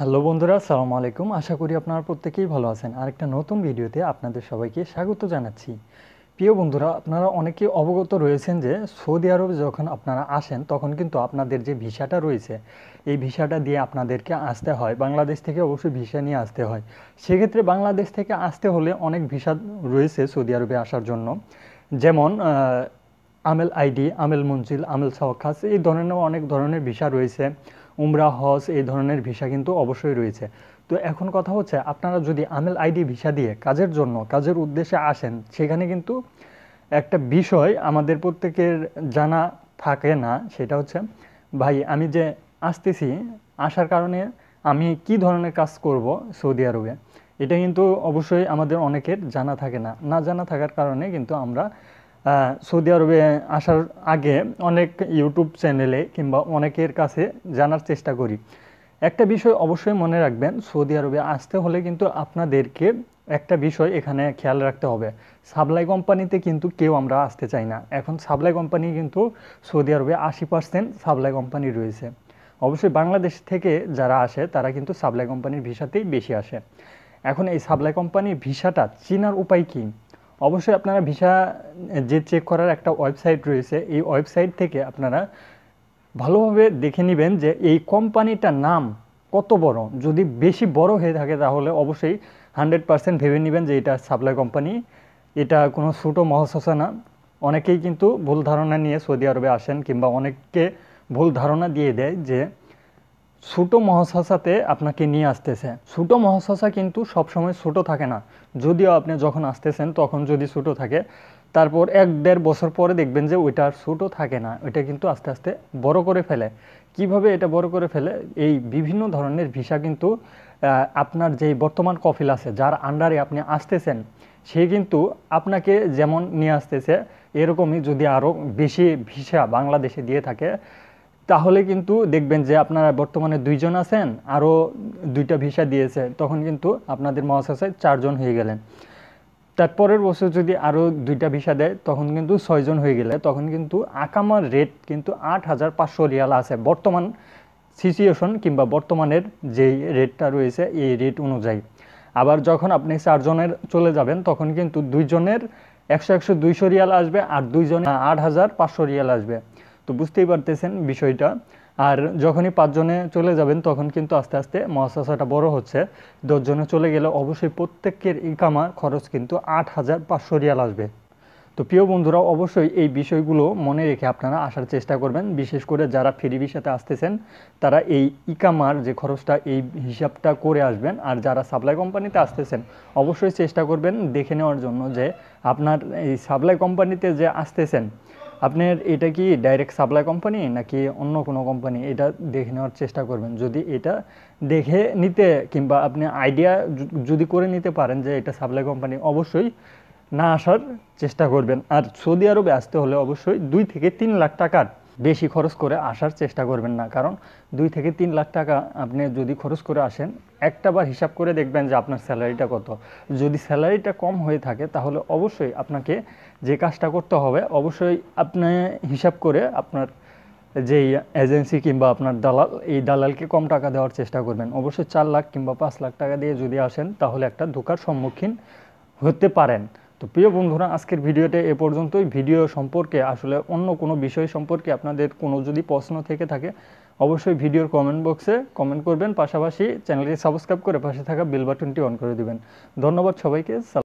hello বন্ধুরা সালামু আলাইকুম আশা করি আপনারা প্রত্যেকেই ভালো আছেন আরেকটা নতুন ভিডিওতে আপনাদের সবাইকে স্বাগত জানাচ্ছি প্রিয় বন্ধুরা আপনারা অনেকে অবগত রয়েছেন যে সৌদি আরবে যখন আপনারা আসেন তখন কিন্তু আপনাদের যে ভিসাটা রয়েছে এই ভিসাটা দিয়ে আপনাদেরকে আসতে হয় বাংলাদেশ থেকে অবশ্যই ভিসা নিয়ে আসতে হয় সেক্ষেত্রে বাংলাদেশ থেকে আসতে হলে অনেক ভিসা রয়েছে সৌদি আরবে আসার জন্য যেমন আমেল আইডি আমেল মঞ্জিল আমেল সাওয়াখাস এই ধরনের অনেক ধরনের ভিসা রয়েছে উমরা হজ এই ধরনের ভিসা কিন্তু অবশ্যই রয়েছে তো এখন কথা হচ্ছে আপনারা যদি আমেল আইডি ভিসা দিয়ে কাজের জন্য কাজের উদ্দেশ্যে আসেন সেখানে কিন্তু একটা বিষয় আমাদের প্রত্যেকের জানা থাকে না সেটা হচ্ছে ভাই আমি যে আসতেছি আসার কারণে আমি কি ধরনের কাজ করব সৌদি আরবে এটা কিন্তু অবশ্যই আমাদের অনেকের জানা থাকে না না জানা থাকার কারণে কিন্তু আমরা সৌদি আরবে আসার আগে অনেক ইউটিউব চ্যানেলে কিংবা অনেকের কাছে জানার চেষ্টা করি একটা বিষয় অবশ্যই মনে রাখবেন সৌদি আরবে আসতে হলে কিন্তু আপনাদেরকে একটা বিষয় এখানে খেয়াল রাখতে হবে সাপ্লাই কোম্পানিতে কিন্তু কেউ আমরা আসতে চাই না এখন সাপ্লাই কোম্পানি কিন্তু সৌদি আরবে আশি পার্সেন্ট সাপ্লাই কোম্পানি রয়েছে অবশ্যই বাংলাদেশ থেকে যারা আসে তারা কিন্তু সাপ্লাই কোম্পানির ভিসাতেই বেশি আসে এখন এই সাপ্লাই কোম্পানির ভিসাটা চিনার উপায় কী অবশ্যই আপনারা ভিসা যে চেক করার একটা ওয়েবসাইট রয়েছে এই ওয়েবসাইট থেকে আপনারা ভালোভাবে দেখে নেবেন যে এই কোম্পানিটার নাম কত বড় যদি বেশি বড় হয়ে থাকে তাহলে অবশ্যই হান্ড্রেড পারসেন্ট ভেবে নেবেন যে এটা সাপ্লাই কোম্পানি এটা কোনো ছোটো মহাশসা না অনেকেই কিন্তু ভুল ধারণা নিয়ে সৌদি আরবে আসেন কিংবা অনেককে ভুল ধারণা দিয়ে দেয় যে ছোটো মহাশাসাতে আপনাকে নিয়ে আসতেছে ছোটো মহাশাসা কিন্তু সবসময় ছোটো থাকে না যদিও আপনি যখন আসতেছেন তখন যদি ছোটো থাকে তারপর এক দেড় বছর পরে দেখবেন যে ওইটা ছোটো থাকে না ওইটা কিন্তু আস্তে আস্তে বড় করে ফেলে কিভাবে এটা বড় করে ফেলে এই বিভিন্ন ধরনের ভিসা কিন্তু আপনার যে বর্তমান কফিল আছে যার আন্ডারে আপনি আসতেছেন সে কিন্তু আপনাকে যেমন নিয়ে আসতেছে এরকমই যদি আরও বেশি ভিসা বাংলাদেশে দিয়ে থাকে তাহলে কিন্তু দেখবেন যে আপনারা বর্তমানে দুইজন আছেন আরও দুইটা ভিসা দিয়েছে তখন কিন্তু আপনাদের মহাশাসায় চারজন হয়ে গেলেন তারপরের বছর যদি আরও দুইটা ভিসা দেয় তখন কিন্তু ছয়জন হয়ে গেলে তখন কিন্তু আকামার রেট কিন্তু আট হাজার পাঁচশো রিয়াল আছে বর্তমান সিচুয়েশন কিংবা বর্তমানের যে রেটটা রয়েছে এই রেট অনুযায়ী আবার যখন আপনি চারজনের চলে যাবেন তখন কিন্তু দুইজনের একশো একশো দুইশো রিয়াল আসবে আর দুইজনে আট হাজার পাঁচশো রিয়াল আসবে তো বুঝতেই পারতেছেন বিষয়টা আর যখনই পাঁচজনে চলে যাবেন তখন কিন্তু আস্তে আস্তে মহাসাসাটা বড় হচ্ছে দশজনে চলে গেলে অবশ্যই প্রত্যেকের ইকামা খরচ কিন্তু আট হাজার পাঁচশো রিয়াল আসবে তো প্রিয় বন্ধুরা অবশ্যই এই বিষয়গুলো মনে রেখে আপনারা আসার চেষ্টা করবেন বিশেষ করে যারা ফ্রি সাথে আসতেছেন তারা এই ইকামার যে খরচটা এই হিসাবটা করে আসবেন আর যারা সাপ্লাই কোম্পানিতে আসতেছেন অবশ্যই চেষ্টা করবেন দেখে নেওয়ার জন্য যে আপনার এই সাপ্লাই কোম্পানিতে যে আসতেছেন আপনার এটা কি ডাইরেক্ট সাপ্লাই কোম্পানি নাকি অন্য কোনো কোম্পানি এটা দেখে নেওয়ার চেষ্টা করবেন যদি এটা দেখে নিতে কিংবা আপনি আইডিয়া যদি করে নিতে পারেন যে এটা সাপ্লাই কোম্পানি অবশ্যই না আসার চেষ্টা করবেন আর সৌদি আরবে আসতে হলে অবশ্যই দুই থেকে তিন লাখ টাকার বেশি খরচ করে আসার চেষ্টা করবেন না কারণ দুই থেকে তিন লাখ টাকা আপনি যদি খরচ করে আসেন একটা বার হিসাব করে দেখবেন যে আপনার স্যালারিটা কত যদি স্যালারিটা কম হয়ে থাকে তাহলে অবশ্যই আপনাকে যে কাজটা করতে হবে অবশ্যই আপনি হিসাব করে আপনার যেই এজেন্সি কিংবা আপনার দালাল এই দালালকে কম টাকা দেওয়ার চেষ্টা করবেন অবশ্যই চার লাখ কিংবা পাঁচ লাখ টাকা দিয়ে যদি আসেন তাহলে একটা ধোকার সম্মুখীন হতে পারেন তো প্রিয় বন্ধুরা আজকের ভিডিওতে এ পর্যন্তই ভিডিও সম্পর্কে আসলে অন্য কোনো বিষয় সম্পর্কে আপনাদের কোনো যদি প্রশ্ন থেকে থাকে অবশ্যই ভিডিওর কমেন্ট বক্সে কমেন্ট করবেন পাশাপাশি চ্যানেলটি সাবস্ক্রাইব করে পাশে থাকা বেল বাটনটি অন করে দিবেন ধন্যবাদ সবাইকে